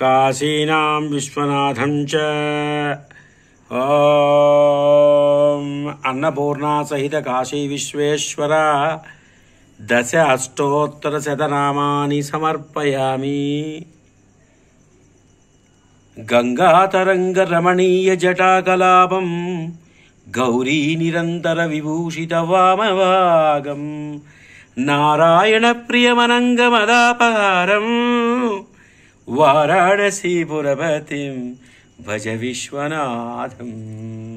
काशीनां विश्वनाथं च ॐ अन्नपूर्णासहितकाशीविश्वेश्वर दश अष्टोत्तरशतनामानि समर्पयामि गङ्गातरङ्गरमणीयजटाकलापं गौरीनिरन्तरविभूषितवामभागम् नारायणप्रियमनङ्गमदापहारं वाराणसी पुरपतिं भज विश्वनाथम्